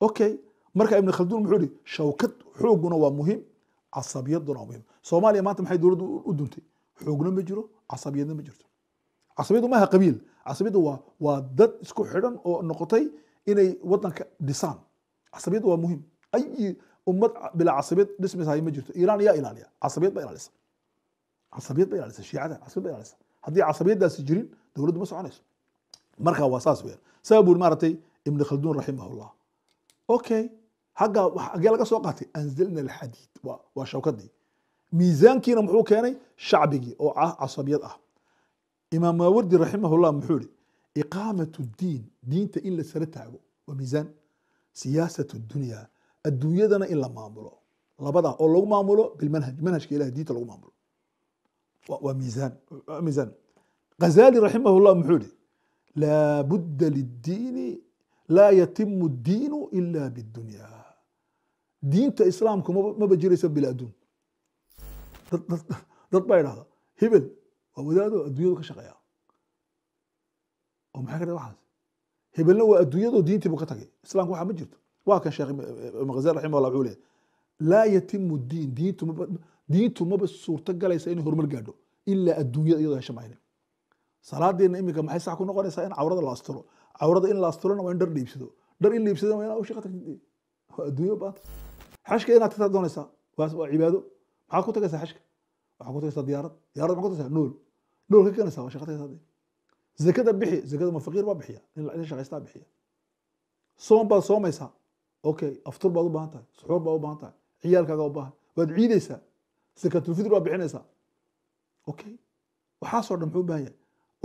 okay marka ibn khaldun muxuu ihi shawkad xooguna waa muhiim casabiyaduna waa muhiim soomaaliya maanta maxay dowladdu u duntay xoogna ma jiro casabiyadna ma jirto casabiyadu maaha qabiil casabiyadu waa waa dad isku xidhan oo noqotay inay wadanka dhisaan casabiyadu waa muhiim ayi ummad bilaa casabiyad dhismisahay ma jirto iiraan yaa ilaaliya casabiyad ba ilaalisa casabiyad ba ilaalisa shiicada casabiyad ba ilaalisa haddii casabiyadaasi jirin dowladdu ma soconayso marka waa saas weeyaan sababuu maaragtay ibn khaldun raximahullah okay agga agee laga soo qaatay anzalna alxadiid waa shawkadii miisaankiina muxuu keenay shacbigii oo ah casabiyad ah imaam maawardi raximahullah muxuu ihi iqaamatu diin diinta in la sara taago waa miisaan siyaasatu dunyaa adduunyadana in la maamulo labadaa oo lagu maamulo bilmanhaj manhajka ilahay diinta lagu maamulo waa miisaan miisaan ghazali raximahullah muxuu ihi laa budda liddiini laa yatimu diinu ila bidunya diinta islaamku maba jiraysa bila adduun dad baa idhahda hebel waa wadaado adduunyadu ka shaqeeya oo maxay ka dhah waxaas hebelna waa adduunyadoo diintii buu ka tagay islaamku waxaa ma jirto waa kan sheekh ibn khazal wuxuu leeyahy laa yatimu diin diintu maba diintu maba suurto galaysa inay horumar gaadho ilaa adduunyada iyadoo hesha mayne iminka maxay sax ku noqonaysaa in cawrada la astiro cawrada in la asturana waa in dhar dhiibsado dhar in liibsada waa inaad u shaqa waa adduunyo baanta xashka inaad ka doonaysaa waa cibaado maxaad ku tagaysaa xashka waxaad ku tagaysaa diyaarad diyaarad maxaad ku tagaysaa nool nool ka keenaysaa waa shaqa tagaysaa dee zakada bixi zakada ma faqiir baa bixiya in shaqaystaa bixiya soon baad soomaysaa okay aftur baad u baahan tahay suxuur baad u baahan tahay ciyaalkaaga u baahan waad ciidaysaa zakatulfitr baad bixinaysaa okay waxaasoo dhan muxuu u baahan yahay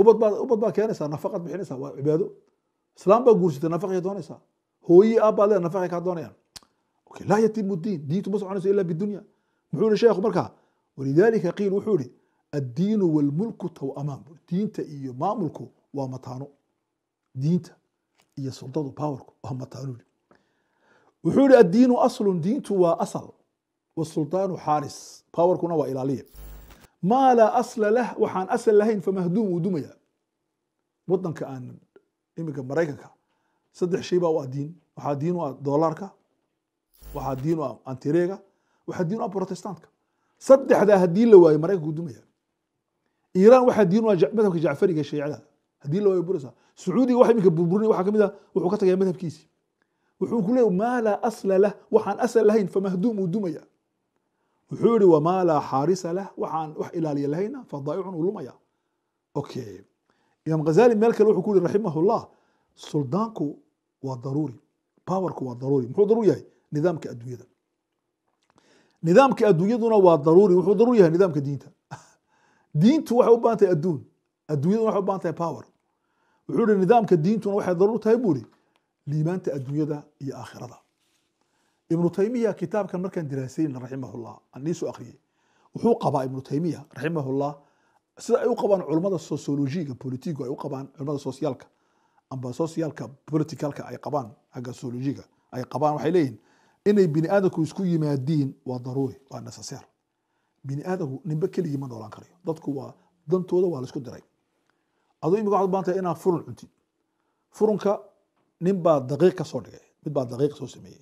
ubad baad ubad baad keenaysaa nafaqaad bixinaysaa waa cibaado islaam baa guursatay nafaqay doonaysaa hooyii aabbaad leeda nafaqay kaa doonayaan laa yatimu diin diintu ma soconayso ila bidunya muxuu yihi sheekhu markaa walidaalika qiil wuxuu yihi addiinu walmulku tow'amaan diinta iyo maamulku waa mataano diinta iyo suldadu powerku waa mataano wuxuu yihi addiinu aslun diintu waa asal wasuldaanu xaaris powerkuna waa ilaaliye maa laa asla lah waxaan asal lahayn famahduum uu dumaya wadanka aan iminka maraykanka saddex shay baa u ah diin waxaa diin u ah dolaarka waxaa diin u ah antireega waxaa diin u ah protestantka saddexdaa haddii la waayo maraykanku dumaya iiraan waxaa diin u ah madhabka jacfariga ee shiicada haddii la waayo buraysa sacuudiga waxa iminka burburinaya waxaa ka mid ah wuxuu ka tagaya madhabkiisii wuxuu ku leeyahy maa laa asla lah waxaan asal lahayn famahduum uu dumaya wuxuu yihi wamaa laa xaarisa lah waxaan wax ilaaliya lahayna fadaa'icun uu lumaya okay imaam khazali meel kale wuxuu ku yiri raximahullah suldaanku waa daruuri powerku waa daruuri muxuu daruur yahay nidaamka adduunyada nidaamka adduunyaduna waa daruuri wuxuu daruur yahay nidaamka diinta diintu waxay u tahay adduun adduunyaduna waxay u tahay power wuxuu yihi nidaamka diintuna waxay daruur tahay buu yihi liimaanta adduunyada iyo aakhirada ibnu taymiya kitaabkan markaan diraasayna raximahullah aan iisoo akhriyey wuxuu qabaa ibnu taymiya raximahullah sida ay u qabaan culummada sosiologiga politigu ay u qabaan culimada sosiyaalka amba sosiyaalka politicalka ay qabaan agga sosiologiga ay qabaan waxay leeyihin inay bini aadamku isku yimaadiin waa daruuri waa necessaire bini aadamku ninba keligii ma noolaan karayo dadku waa dantooda waa laisku diray aduu imika waxaad baantay inaad furun cuntid furunka nin baa daqiiq ka dhigay mid baa daqiiq soo sameeyey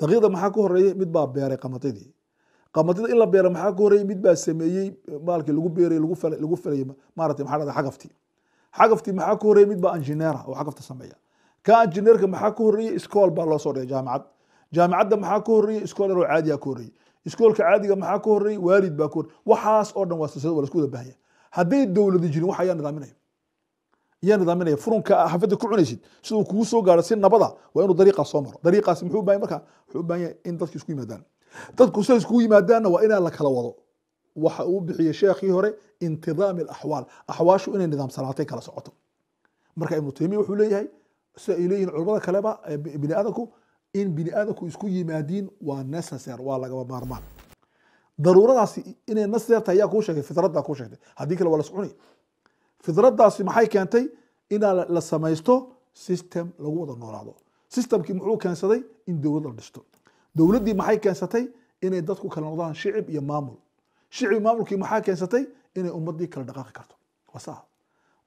daqiiqda maxaa ku horeeyey mid baa beeray qamadidii qamadida in la beero maxaa ka horeyey mid baa sameeyey eh, maalkii lagu beeray lagu falayay maarata maxa dhada xagaftii xagaftii maxaa ka horeyey mid baa injineera ah oo xagafta sameeya ka injineerka maxaa ka horreeyey iskool baa loo soo dhigay jaamacad jaamacadda maxaa ka horreeyey iskool yaroo caadiyaa ka horreeyey iskoolka caadiga maxaa ka horreeyey waalid baa ka horrey waxaas oo dhan waa silsilad waa lasku wada baahaya hadday dowladi jirin wax ayaa nidaaminaya yaa nidaaminaya furunka xafadda ku cunaysid siduu kugu soo gaaro si nabada waa inuu dariiqaas soo maro dariiqaas muxuu u baahan markaa wuxuu u baahan yahay in dadka isku yimaadaan dadku say iskugu yimaadaanna waa inaan la kala wado waxa uu bixiyey sheekhii hore intidaami alaxwaal axwaashu inay nidaamsanaatay kala socoto marka ibnu taymiya wuxuu leeyahay sida leeyihin culimada kaleba bini aadanku in bini aadanku isku yimaadiin waa necessary waa lagaba maarmaan daruuradaasi inay necessary tahay ayaa kuu sheegay fitraddaa kuu sheegtay haddii kale waa la soconaya fitraddaasi maxay keentay inaa la samaysto system lagu wada noolaado systemkii muxuu keensaday in dowlad la dhisto dowladdii maxay keensatay inay dadku kala noqdaan shicib iyo maamul shicib maamulkii maxaa keensatay inay ummaddii kala dhaqaaqi karto wasaha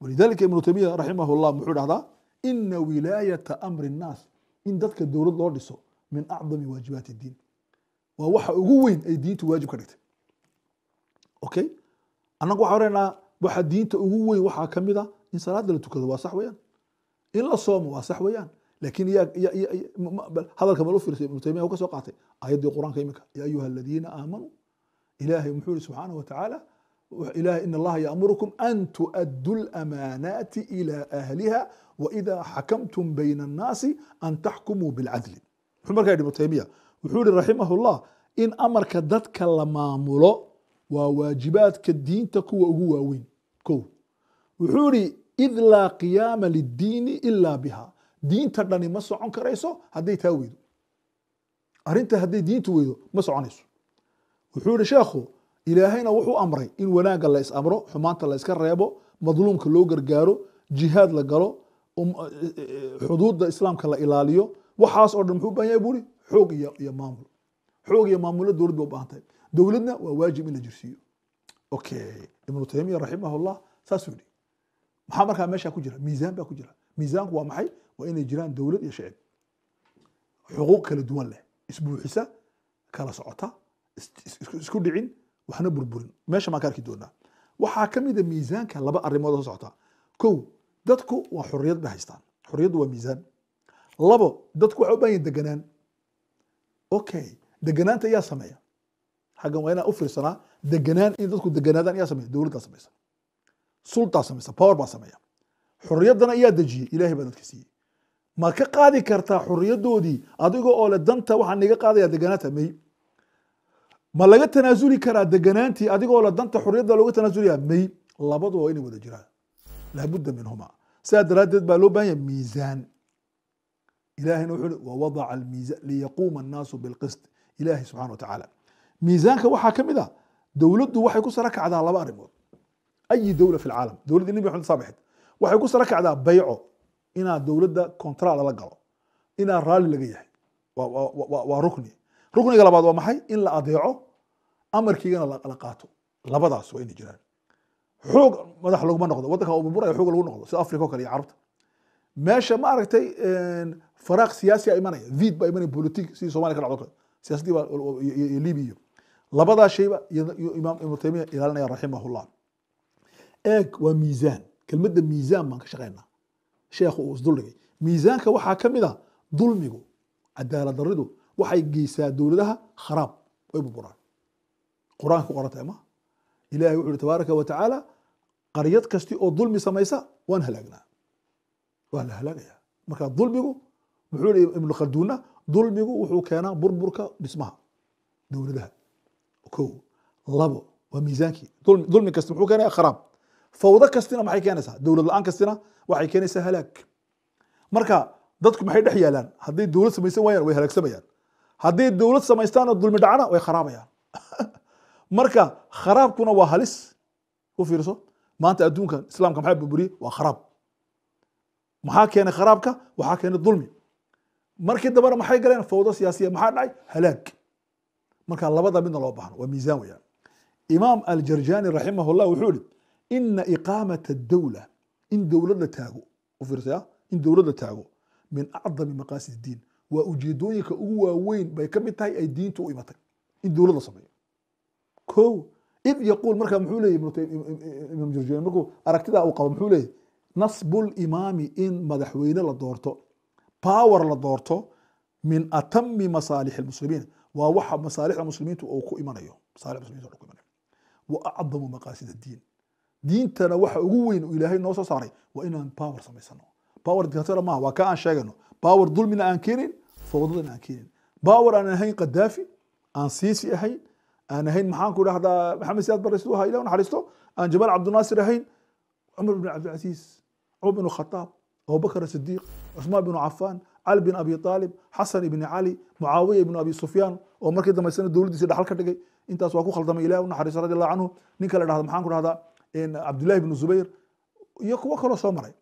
walidaalika ibnu taymiya raximahullah muxuu dhahdaa ina wilaayata amri nnaas in dadka dowlad loo dhiso min acdami waajibaati diin waa waxa ugu weyn ay diintu waajib ka dhigtay okay annagu waxaan oranaa waxa diinta ugu weyn waxaa ka a ah in salaada la tukado waa sax weeyaan in la soomo waa sax weeyaan lakin hadalka mal u fiirsay ibnu taymiya uu ka soo qaatay ayaddii qur-aanka iminka yaa ayuha aladiina aamanuu ilaahay muxuu yihi subxaanahu watacaala ilahay in allaha yaamurukum an tu'addu lamaanaati ila ahliha waida xakamtum bayna annaasi an taxkumuu bilcadli muxuu markaa yidhi ibnu wuxuu yihi raximahu in amarka dadka la maamulo waa waajibaadka diinta kuwa ugu waaweyn ko wuxuu yihi id laa qiyaama liddiini ila biha diinta dhani ma socon karayso hadday taa weydo arinta hadday diintu weydo ma soconayso wuxuu yihi sheekhu ilaahayna wuxuu amray in wanaagga la amro xumaanta la reebo madluumka loo gargaaro jihaad la galo um, e, e, e, xuduudda islaamka la ilaaliyo waxaas oo dhan muxuu ubahan yahay buuri xoog iyo maamul xoog iyo maamulna dowlad ba ubaahantahay dowladna waa waajib in la jirsiiyo okay ibnu taymiya raximahullah saasuu yihi maxaa markaa meesha ku jira miisaan baa ku jira miisaanku waa maxay waa inay jiraan dowlad iyo shicib xuquuq kala duwan leh isbuuxisa kala socota isku dhicin waxna burburin meesha maan ka arki doonaa waxaa ka mida ah miisaanka laba arrimood oo socota kow dadku waa xurriyad bay haystaan xurriyaddu waa miisaan labo dadku waxay u baahan yihin deganaan okay deganaanta yaa sameeya xaggan waa inaan u fiirsanaa deganaan in dadku deganaadaan yaa sameeya dowladdaa samaysa sultaa samaysa power baa sameeya xurriyaddana yaa dejiyey ilaahay baa dadka siiyey ma ka qaadi kartaa xuriyadoodii adigoo oo le danta waxaan niga qaadaya deganaanta may ma laga tanaasuli karaa deganaantii adigoo le danta xuriyadda looga tanaasuliyaa may labaduba waa inay wada jiraan laabudda minhuma sidaa daraaddeed baa loo bahan yahay miisaan ilahayna wuxuu i wawadaca almiisan liyaquuma annaasu bilqist ilaahay subxana wa tacaala miisaanka waxaa ka mid ah dowladdu waxay ku sara kacdaa laba arrimood ayi dowla fi lcaalam dowladda nabi maxamed saabixid waxay ku sara kacdaa bayco inaa dowladda contral la galo inaa raalli laga yahay waa rukni rukniga labaad waa maxay in la adeeco amarkiigana la qaato labadaas waa inay jiraan xoog madax laguma noqdo waddanka buburaya xoog lagu noqdo sida africa o kale iyo carabta meesha ma aragtay faraaq siyaasi a imanaya vid baa imanaya politik sidii somaliya ka dhacdo kale siyaasaddii baa iyo libya iyo labadaa shayba iyo imaam ibnu taymiya ilaalinaya raximahullah eeg waa miisaan kelmadda miisaan baan ka shaqaynaa sheekhu uu isduldhigay miisaanka waxaa ka mid a ah dulmigu cadaalad daridu waxay geysaa dowladaha kharaab way burburaan qur-aanka qoranta ma ilahi wuxu uhi tabaaraka wa tacaala qaryad kasti oo dulmi samaysa waan halaagnaa waa la halaagayaa marka dulmigu muxuu ihi ibnu dulmigu wuxuu keenaa burburka dhismaha dowladaha ko labo waa miisaankii dulmi kasta muxuu keenaya kharaab fawdo kastina maxay keenaysaa dowlad la-aan kastina waxay keenaysaa halaag marka dadku maxay dhex yaalaan haddii dowlad samaysan waayaan way halaagsamayaan haddii dowlad samaystaanoo dulmi dhacana way kharaabaya marka kharaabkuna waa halis u fiirso maanta adduunkan islaamka maxaa burburiyey waa kharaab maxaa keenay kharaabka waxaa keenay dulmi markii dambena maxay galeen fawdo siyaasiya maxaa dhacay halaag marka labada midna loo baahno waa miisaan weyaan imaam aljarjani raximah llah wuxuu yihi ina iqaamata dowla in dowlad la taago ufiirsaya in dowlad la taago min acdami maqaasid diin waa ujeedooyinka ugu waaweyn bay ka tahay ay diinta u imatay in dowlad la sameeyo ko id yaquul marka muxuu leeyay imaam jurjeen markuu aragtidaa uu qabo muxuu leeyay nasbu limaami in madaxweyne la doorto power la doorto min atami masaalix lmuslimiin waa waxa masaalixda muslimiintu uu ku imanayo masaalix muslimiintu ku imanayo wa acdamu maqaasid diin diintana waxa ugu weyn uu ilaahay noo soo saaray waa inaan power samaysano power diktator maaha waa ka aan sheegano power dulmina aan keenin fowdadana aan keenin power aan ahayn qadaafi aan siisi ahayn aan ahayn maxaan ku dhahdaa maxamed siyaad barre siduu ahaa ilah naxariisto aan jamaal cabdinaasir ahayn cumar bin cabdilcasiis cumar bin khataab abubakr asidiiq cusmaan bin cafaan cali bin abi aalib xasan ibni cali mucaawiya ibnu abi sufyaan oo markii dambeysana dowladdiisi dhaxal ka dhigay intaas waa ku khaldamay ilah u naxariisto radi allahu canhu ninka la dhahda maxaan ku dhahdaa cabdullahi ibnu zubayr iyo kuwo kaloo soo maray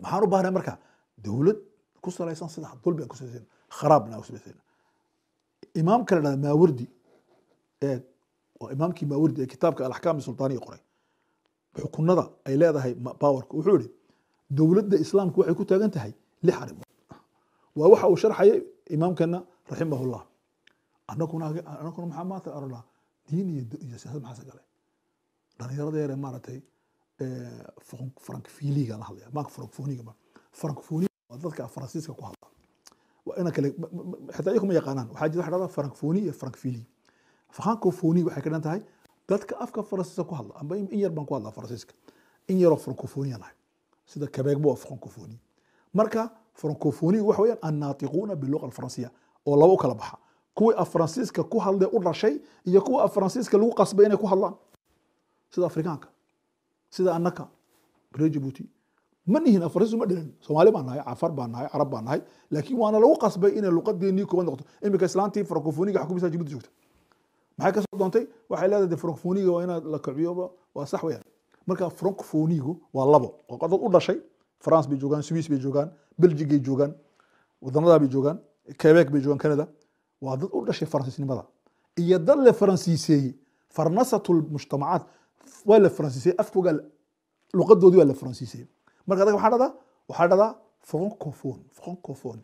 maxaan u baahnay marka dowlad ku salaysan saddex dulbi ku salaysan kharaabna ku salaysan imaamka la dhahda maawardi ee waa imaamkii maawardi ee kitaabka alaxkaam sultaaniga qoray xukunada ay leedahay powerka wuxuu yihi dowladda islaamku waxay ku taagan tahay lix arrimood waa waxa uu sharxayay imaamkeena raximahullah anaguna anaguna maxaa maanta arnaa diin iyo siyaasad maxaa galay dhalinyarada yare maaratay eh, frankfiliga la hadlaya maanka frankfoniga frankfoni waa dadka faransiiska ku hadla waa ina kale xitaa iyagu ma yaqaanaan waxaa jira waxaa dhahdaa frankfoni iyo frankfili frankofoni waxay ka dhan tahay dadka afka faransiiska ku hadla amba in yar baan ku hadlaa faransiiska in yaroo frankofoniya nahay sida kabeegba waa frankofoni marka frankofoni waxa weeyaan annaatiquuna biluqa alfaransiya oo laba u kala baxa kuwii af faransiiska ku hadlee u dhashay iyo kuwa af faransiiska lagu qasbay inay ku hadlaan sida afrikaanka sida anaka reer jabuuti ma nihin afarisu ma dhihin soomaali baan nahay cafar baan nahay carab baan nahay laakiin waana lagu qasbay inay luqadeenii kooban noqoto iminka islaantii frankofoniga xukumisaa jibuuti joogta maxay kasoo doontay waxay leedahay frankofoniga waa inaad la kiciyo waa sax weyaan marka frankofonigu waa labo oo dad u dhashay france bay joogaan swiss bay joogaan belgig joogaan wadanadaa bay joogaan quebec bay joogaan canada waa dad u dhashay faransiisnimada iyo dad la faransiiseeyey farnasatu lmujtamacaat waa la fransiisay afkooga luqadoodii waa la fransiisay marka adaga waxaa dhada waxaa dhada francophone francophone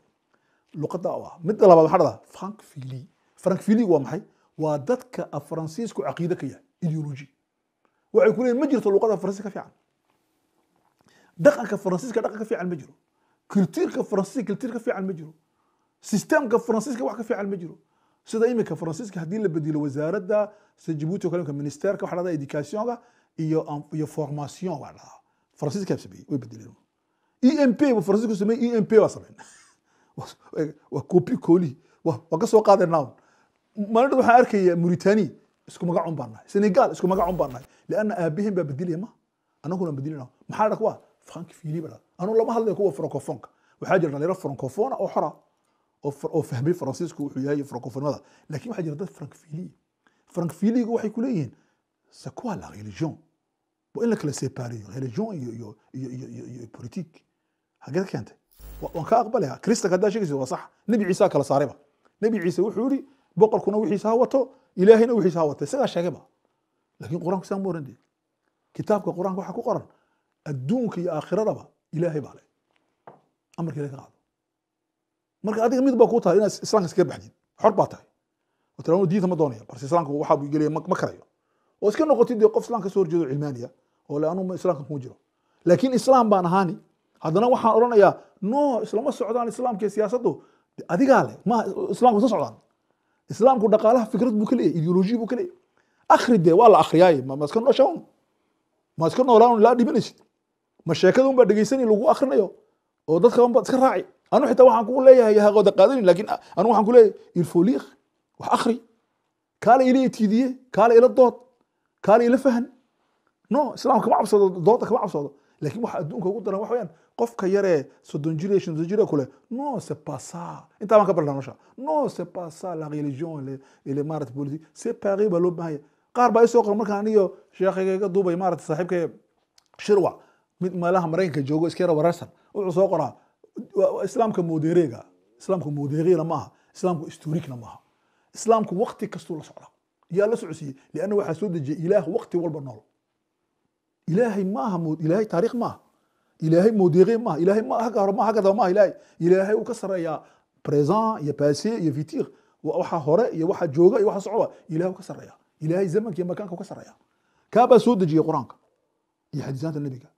luqada u ah midda labaad waxaa dhada francfili francfili waa maxay waa dadka af caqiide ka yahay ideology waxay ku leeyihin ma jirto luqada faransiis ka fiican dhaqanka faransiiska dhaqan ka fiican ma jiro kultiirka faransiiska kultiir ka fiican ma jiro sisteemka faransiiska wax ka fiican ma jiro sida iminka faransiiska haddii la bedilo wasaaradda sida jabuuti o kale ministerka waxa la dhadaa iyo um, iyo formation waa dhadaa faransiiska yaa sameeyey way bedeleen e m p bu faransiisku sameeyey e m p waa sameyn waa copy kooli waa ka soo qaaday maalinta waxaan arkaya mauritania isku magac un nahay senegal isku magac un nahay lianna aabaheen baa bedelaya ma anaguna bedelina maxaa dhaka waa frank fili baa dhadaa anu lama hadlayo kuwa francofonka waxaa jira dhalinyaro francophona oo xora oo fahmay faransiisku wuxuu yahay francofonimada lakin waxaa jira dad francfiliya francfiliga waxay ku leeyihiin la religion waa in la kala separeeyo religion iyo iyo iyo keentay waan ka aqbalaya kristanka haddaad sheegaysa waa sax nebi ciise kala saarayba nebi ciise wuxuu yidhi boqorkuna wixiisa ha wato ilaahayna wixiisa ha wato isagaa sheegayba lakin qur-aanku saa ma oran dee kitaabka qur-aanka waxaa ku qoran adduunka iyo aakhirada ilaahay baa le amarka ilahay ka qaada marka adiga mid ba ku tahay inaad islaamka iskaga baxdid xor baa tahay diinta ma doonaya balse islaamku waxaa buu gelaya ma karayo oo iska noqotid dee qof islaam soo horjeedo cilmaaniya oo le anuu islaamka kuma jiro laakiin islaam baan ahaani haddana waxaan odhanayaa no islama socdaan islaamka siyaasaddu adigaa leh ma islaamku isla socdaan islaamku dhaqaalaha fikrad buu ka leeyahy buu ka akhri dee waa la akhriyaaye ma iska nooshaan ma iska noolaan laa dhimanaysid ma sheekada un baa lagu akhrinayo oo dadka un iska raaci anu xitaa waxaan ku leeyahay haqooda qaadanin lakin anu waxaan ku leeyahay irfoliik wax akri kaale ila etiidiye kaale ila dood kaale ila fahan no islaam kama cabsado dooda kama cabsado lakin waxa adduunka ugu daran waxa weyaan qofka yaree soddon jire shanton jire kule no c'est pas intaa baan ka barna nolosha no c'est pas la religion ile maarata politique c'est paris baa loo baahanya qaar baa isoo qoran markaan aniyo sheekhayga duubay maarata saaxiibka shirwa mid meelaha maraykanka joogo iska yara wuxuu soo qoraa islaamka moderega islaamka moderena maaha islaamka storikna maaha islaamku wakti kastuu la socdaa yaa la socodsiiyey lianna waxaa soo dejiyay ilaah wakti walba nool ilaahay maaha ilaahay taariikh maaha ilaahay modere maaha ilaahay ma hagga hore maaha hagga daba maaha ilaahay ilaahay uu ka sarreeyaa présent iyo passé iyo futur waxa hore iyo waxa jooga iyo waxa socda ilaah uu ka sarreeyaa ilaahay zamanka iyo makaanka uu ka sarreeyaa kaabaa soo dejiyay qur-aanka iyo xadiisaanta nebiga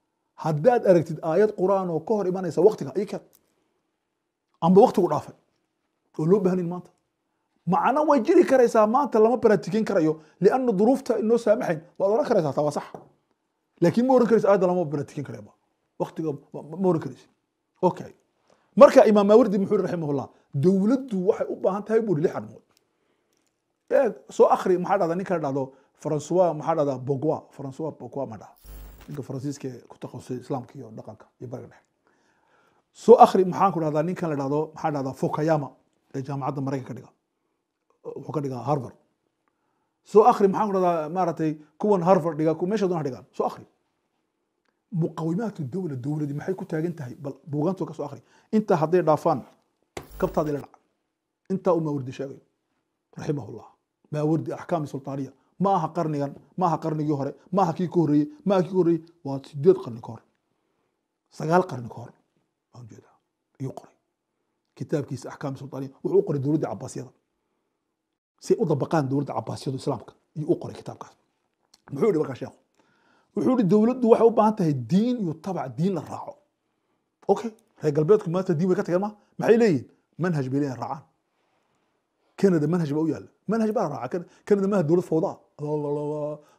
haddaad aragtid aayad quraan oo ka hor imanaysa waktiga ii keen amba waktigu dhaafay oo loo baahnayn maanta macna way jiri karaysaa maanta lama baraatiken karayo lianna duruufta inoo saamaxayn waad oran karaysaa taa waa sax laakiin ma oran karaysa aayadda lama baraatiken karaya waktiga ma oran karaysa okay marka imaam maawardi muxuu yiri raximahullah dowladdu waxay u baahan tahay buu lix arrimood eeg soo akri maxaa dhahda ninka dhahdo francois maxaa dhahda bogwa francois bogwa ma dhahda ninka faransiiska ku takhasusay islaamka iyo dhaqanka iyo bariga dhexe soo akhri maxaan ku dhahdaa ninkan la dhahdo maxaa dhahdaa fukayama ee jaamacadda maraykanka dhiga wuxuu ka dhigaa harvard soo akhri maxaan ku dhahdaa maaragtay kuwan harvard dhiga ku meesha doona dhigaan soo akhri muqawimaatu dowla dowladii maxay ku taagan tahay bal buugaantoo ka akhri intaa hadday dhaafaan kabtaada ila dhaca intaa u maawardi sheegayo raximahullah maawardi axkaami sultaaniya ma aha qarnigan maaha qarnigii hore maaha kii ka horeeyey maaha kii ka horeeyey waa sideed qarni ka hor sagaal qarni ka hor baan ujeedaa ayuu qoray kitaabkiisa axkaam sultaaniya wuxuu u qoray dowladda cabaasiyada si ay u dabaqaan dowladda cabaasiyadu islaamka ayuu u qoray kitaabkaas muxuu yihi markaa sheekhu wuxuu yihi dowladdu waxay u baahan tahay diin iyo tabac diin la raaco okay reer galbeedku maanta diin way ka tageen ma maxay leeyihin manhaj bay leeyihin raacaan canada manhaj baa u yaala manhaj baa raaca kanada maaha dowlad fawda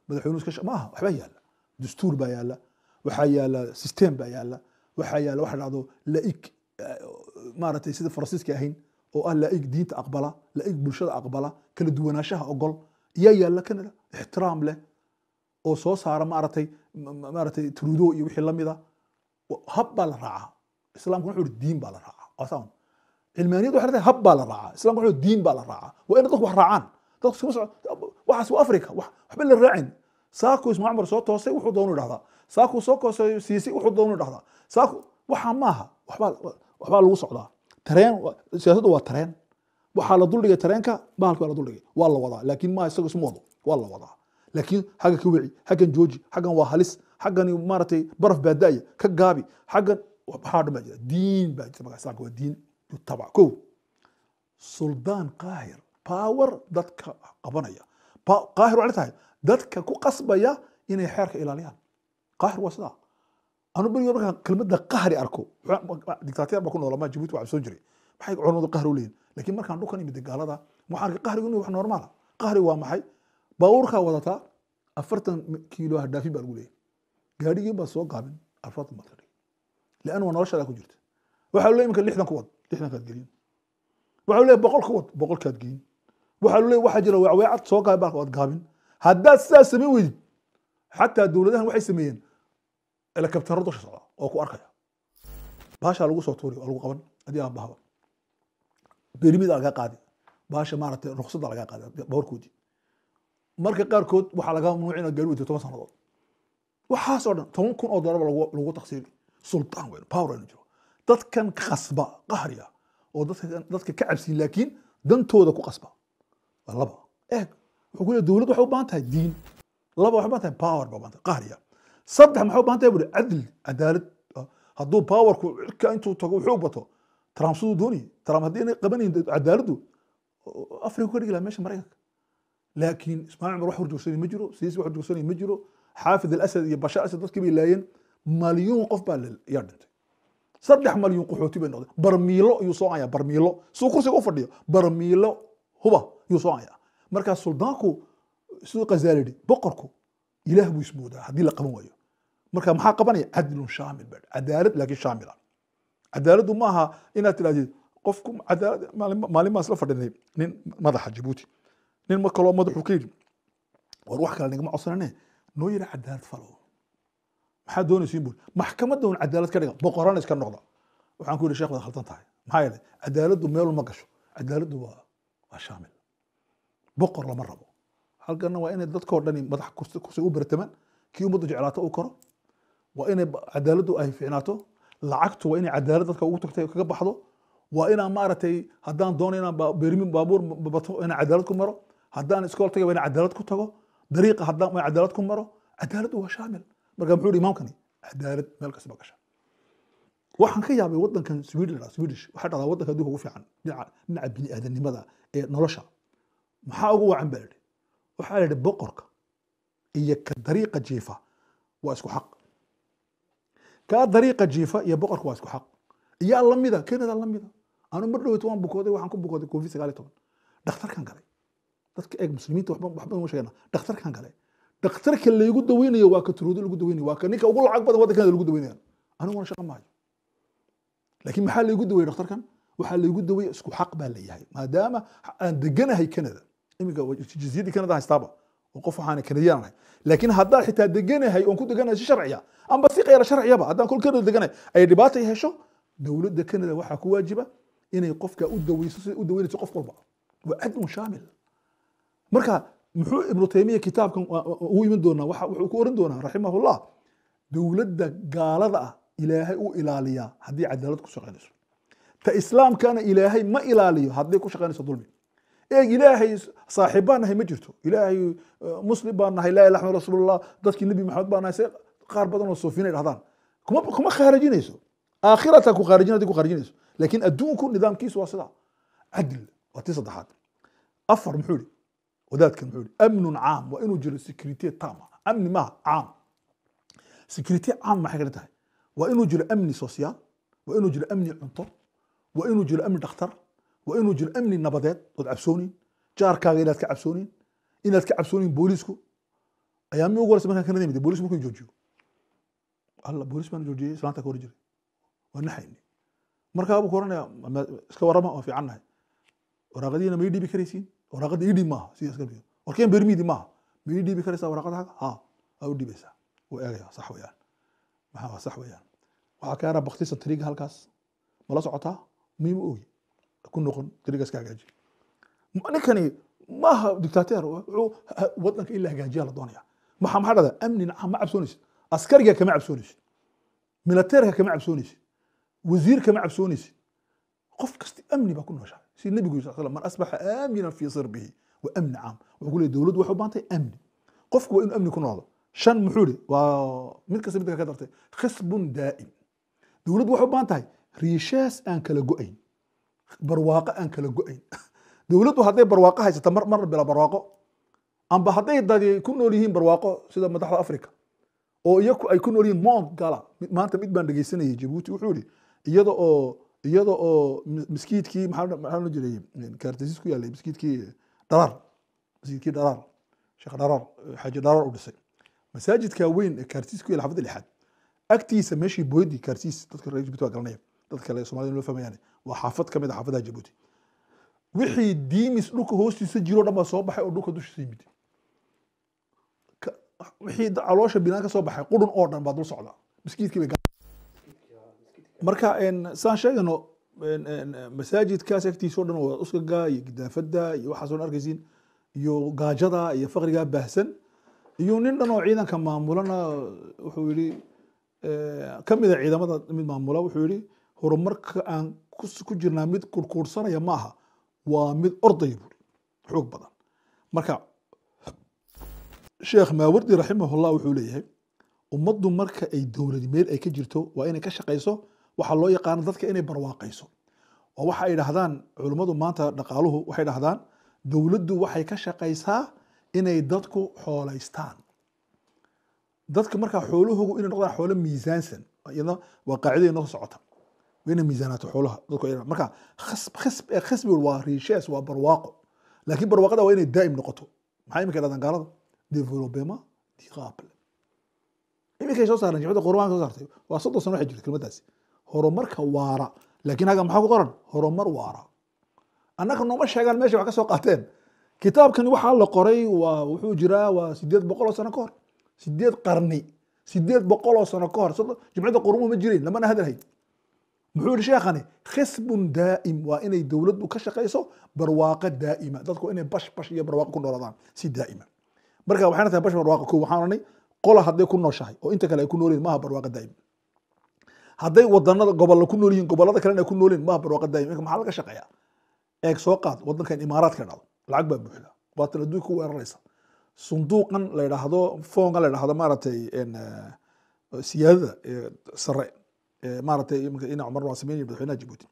madaxweynuhu iska maaha waxbaa yaala dastuur baa yaala waxaa yaala system baa yaala waxaa yaala waxa dhacdo laig maaragtay sida faransiiska ahayn oo ah laig diinta aqbala laig bulshada aqbala kala duwanaanshaha ogol ayaa yaala kanada ixtiraam leh oo soo saara maaragtay maaragtay trudo iyo wixii lamida hab baa la raacaa islaamku wuxuu diin baa la raacaa cilmaaniyadu waxay leedahay hab baa la raacaa islamka wuxuu diin baa la raacaa waa inay dadku wax raacaan dadku iskama soco waxaas waa africa wax waxba la raacin saaku ismaa cumar soo toosay wuxuu doonu dhahdaa saaku soo koosay siisay wuxuu doonu dhahdaa saaku waxa maaha waxbaa waxbaa lagu socdaa tareen siyaasaddu waa tareen waxaa la duldhigay tareenka bahalka waa la duldhigay waa la wadaa laakiin maaha isaga isma wado waa la wadaa laakiin xagga ka weci xaggan jooji xaggan waa halis xaggan maaragtay baraf baa da'aya ka gaabi xaggan waxaa dhan baa jira diin baa jira markaa islaamka waa diin utabac ko suldaan qaahir power dadka qabanaya qaahir waxay tahay dadka ku qasbaya inay xeerka ilaaliyaan qaahir waa sidaa anu berigood markaan kelmadda qahri arko dictator baa ku noolaa maa jabuuti waa cabsoon jiray maxay culamadu qahri u leeyihin laakiin markaan dhulkan imid gaalada waxaan arkay qahrigu inuu wax normaala ah. qahri waa maxay baabuurkaa wadataa afartan kiilo hadhaafin baa lagu leeyahay gaadhigii baa soo gaabin afartan baad ka dhigay lian waa ku jirta waxaa leeyahay imika lixdan ku wad lixdan kaad gelin waxa leeyahy boqol ka wad boqol kaad gelin waxaa jira wacweecad soo gaabay baalka waad gaabin haddaad sidaas samayn weydid xataa dowladahan waxay sameeyeen elekabtaro dusha socda oo ku arkaya baashaa lagu soo tuuri oo lagu qaban haddii aan bahaba lagaa qaadi baasha maaragtay ruqsadda lagaa qaadi boqorkoodii marka qaarkood waxaa lagaa mamnuucin oo gaari toban sannadood waxaas dhan toban kun oo dollarba lagu taqsiini sultaan weyn power aynu jiro dadkan qasba qahriga ah oo dadka ka cabsin laakiin dantooda ku qasba waa laba eeg wuxuu ku leeyahay dowlad waxay u baahan tahay diin laba waxay u tahay power baa baahan tahay ah. saddex maxay u tahay buri cadli cadaalad ah, hadduu powerku cidka intuu tago wuxuu bato trump siduu doonayay trump haddii inay qabanayn cadaaladdu afrika ka dhigi lahaa meesha maraykanka laakiin ismaaciil cumar wax horjoogsanay ma jiro siisi wax horjoogsanay ma jiro xaafid al asad iyo bashaar asad dadkii bay laayeen malyuun qof baa yaa dhintay saddex malyuun qaxooti bay noqdeen barmiilo yuu soocayaa barmiilo suu kursiga u fadhiyo barmiilo huba yuu soocayaa markaa suldaanku siduu khazaali yidhi boqorku ilaah buu ismoodaa haddii la qaban waayo marka maxaa qabanaya cadlun shaamil baa cadaalad laakiin shaamila ah. cadaaladdu ma aha inaad tidhahdid qofku cadaalad maalin baan fadhinay nin madaxa jabuuti nin ma kaloo madaxu ka yidhi war wax kale nigama codsanane noo yidha cadaalad falow maxaa doonaysiin buri maxkamadda un cadaalad ka dhiga boqorana iska noqda waxaan ku yidhi sheekh waad khaldan tahay maxaa yeelay cadaaladdu meel gasho cadaaladdu waa waa shaamil boqor lama rabo halkana waa inay dadkoo dhani madax kursi u bartamaan kii ummaddu jeclaato uu koro waa inay cadaaladdu ay fiicnaato lacagtu waa inay cadaalad dadka ugu tagtay kaga baxdo waa inaan maaragtay haddaan doono inaan bermin baabuur bato inaan cadaalad ku maro haddaan iskool taga waa inaan cadaalad ku tago dariiqa haddaan waa cadaalad ku maro cadaaladdu waa shaamil marka muxuu yihi imaamkani cadaalad meel kasta ba gasha waxaan ka yaabay wadankan sweden swedish waxaa dhahdaa wadanka adduunka ugu fiican dhinaca dhinaca bini-aadanimada ee nolosha maxaa ugu wacan baa lidhi waxaa la yidhi boqorka iyo ka dariiqa jiifa waa isku xaq kaa dariiqa jiifa iyo boqorka waa isku xaq iyaa lamida kenada lamida anu mar dhoweyt waan bukooday waxaan ku bukooday covid sagaal iyo toban dhakhtarkan galay dadka eeg muslimiinta waxba waxba dhakhtarkan galay daktarka laygu daweynayo waa ka lagu daweynaya waa ka ninka ugu lacag badan waddankan lagu daweynaya aniguna shaqo maayo laakiin maxaa laygu daweeye daktarkan waxaa laygu daweeye isku xaq baa leeyahay maadaama aan deganahay canada iminka jaziyadii canada haystaaba oo qof waxaan kanadiyaan ahay laakiin haddaan xitaa deganahay oon ku deganahay si sharciya amba si qeyra sharciyaba haddaan kol canada deganahay ay dhibaata hesho dowladda canada waxaa ku waajiba inay qofka u daweyso sida u daweynayso qof walba waa cadlun shaamil marka muxuu ibnu taymiya kitaabkan ugu iman doonaa wuxuu ku oran doonaa raximahullah dowladda gaalada ah ilaahay u ilaaliyaa haddii cadaalad ku shaqaynayso ta islaamkana ilaahay ma ilaaliyo haddii ku shaqaynayso dulmi eeg ilaahay saaxiib baan nahay ma jirto ilaahay eh, muslim baan nahay laa ilaha rasuulullah dadkii nebi maxamed baan nahay se qaar badan oo soofina dhahdaan kuma khaarajinayso aakhirata ku khaarijin haddii ku khaarijinayso laakiin adduunku nidaamkiisu waa sidaa cadil waa tii saddexaad afar muxuu yihi wadaadkan wuxuu yihi amnun caam waa inuu jiro security tama amni maaha caam security caam maxay kaga tahay waa inuu jiro amni social waa inuu jiro amni cunto waa inuu jiro amni dhakhtar waa inuu jiro amni nabadeed ood cabsoonin jaarkaaga inaad ka cabsoonin inaad ka cabsoonin booliisku ayaa mi ugu horeysa markaan kanada imid boolis joojiyo alla boolis baan joojiyey islaanta ka hor jiray waa naxayni markaa buu ku oranayaa iska warrama waa fiican nahay waraaqadiina may dhiibi karaysiin waraaqada idhiib maaha sidaas warkeen bermidi maaha ma ii dhiibi karaysaa waraqadaaga ha waa u dhiibaysaa wuu eegaya sax weyaan maxaa sax weyaan waxaa ka yaraa baktisa tariiga halkaas mala socotaa muhiim ogi ku noqon tariigaas ka hagaaji ninkani maaha dictateer wuxuu wadanka in la hagaajiya la doonaya maxaa maxaa dhahdaa amnin ma cabsoonaysid askariga kama cabsoonaysid militeerka kama cabsoonaysid wasiir kama cabsoonaysid qof kasta amni baa ku nooshahay si nebigu yiri sal man asbaxa aaminan fii sirbihi wa amni caam wuxuu ku leey dowladdu waxay u baahantay amni qofku waa inuu amni ku noqdo shan muxuu ihi waa mid kasta midka ka dartay khisbun daa'im dowladdu waxay u baahan tahay riishaas aan kala go-ayn barwaaqo aan kala go-ayn dowladdu hadday barwaaqo haysata mar marna bila barwaaqo amba hadday dadi ku nool yihiin barwaaqo sida madaxda africa oo iyaku ay ku nool yihiin mont gala maanta mid baan dhegeysanayay jabuuti wuxuu ihi iyada oo iyada oo miskiidkii maxaa jiray kaartasiis ku yaalay miskiidkii dharaar maskiidkii dharaar sheekh dharaar xaaji dharaar u dhisay masaajidka weyn ee kaartasiis ku yaala xafada lixaad agtiisa meeshii booyadii kaartasiis dadka reer jibuuti waa garanaya dadka kale somalida loo fahmayaane waa xaafad ka mid a ah xaafadaha jabuuti wixii diimis dhulka hoostiisa jiroo dhan baa soo baxay oo dhulka dushiisa yimid wixii caloosha binaan ka soo baxay qudhun oo dhan baa dul socda miskiidkii marka saan sheegano masaajidkaas agtiisao dhan waa uskaga iyo gidaafada iyo waxaas o dhan arkaysiin iyo gaajada iyo faqrigaa baahsan iyo nin dhan oo ciidanka maamulana wuxuu yihi eh, kamida ciidamada mid maamula wuxuu yihi horumarka aan ku jirnaa mid kurkuursanaya maaha waa mid ordaya buuri xoog badan marka sheekh maawardi raximahullah wuxuu leeyahay ummaddu marka ay dowladi meel ay ka jirto waa inay ka shaqayso waxaa loo yaqaana dadka inay barwaaqayso oo waxa ay dhahdaan culummadu maanta dhaqaaluhu waxay dhahdaan dowladdu waxay ka shaqaysaa inay dadku xoolaystaan dadka markaa xoolahoogu inay noqdaan xoolo miisaansan iyada waa qaacidadii noo socota waa miisaanaato xoolaha dadku ay marka khasbi waa riishees waa barwaaqo laakiin barwaaqada waa inay daa'im noqoto maxay iminka dhahdaan gaalada developema diqaable iminkay soo saareen jimcada qurbaanka soo saartay waa soddon sano waxay jirta kelmaddaasi horumarka waara lakin haga maxaa ku qoran horumar waara annaka nooma sheegaan mesha wax ka qaateen kitaabkani waxaa la qoray waa wuxuu jiraa waa sideed boqol oo sano ka hor sideed qarni sideed boqol oo sano ka hor jimcida qormu ma jirin lamana hadalhayd muxuu yihi sheekhani khisbun daa'im waa inay dowladdu ka shaqayso barwaaqo daa'ima dadku inay bash bash iyo barwaaqo ku noolaadaan si daa'ima marka waxayna tahay bash barwaaqo ko waxaan oranay qola hadday ku nooshahay oo inta kale ay ku nooliin maaha barwaaqo daa'im hadday wadanada gobolla ku nool yihin gobolada kalena ku noolin maha barwaaqa daayim inka maxaa laga shaqeeyaa eeg soo qaad wadankan imaaraadka dhacdo lacag baa buuxda waatan adduunka ku weeraraysa sunduuqan la yidhaahdo foongan la yidhaahdo maaragtay eh, siyaadada eh, sare eh, maaragtay imka ina cumar waa sameynaya madaxweynaha jabuuti